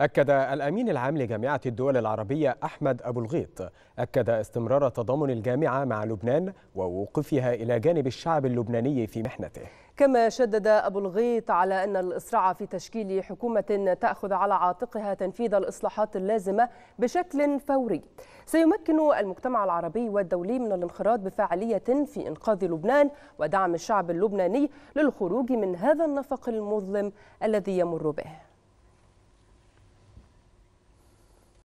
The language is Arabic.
أكد الأمين العام لجامعة الدول العربية أحمد أبو الغيط أكد استمرار تضامن الجامعة مع لبنان ووقوفها إلى جانب الشعب اللبناني في محنته كما شدد أبو الغيط على أن الإسراع في تشكيل حكومة تأخذ على عاتقها تنفيذ الإصلاحات اللازمة بشكل فوري سيمكن المجتمع العربي والدولي من الانخراط بفاعلية في إنقاذ لبنان ودعم الشعب اللبناني للخروج من هذا النفق المظلم الذي يمر به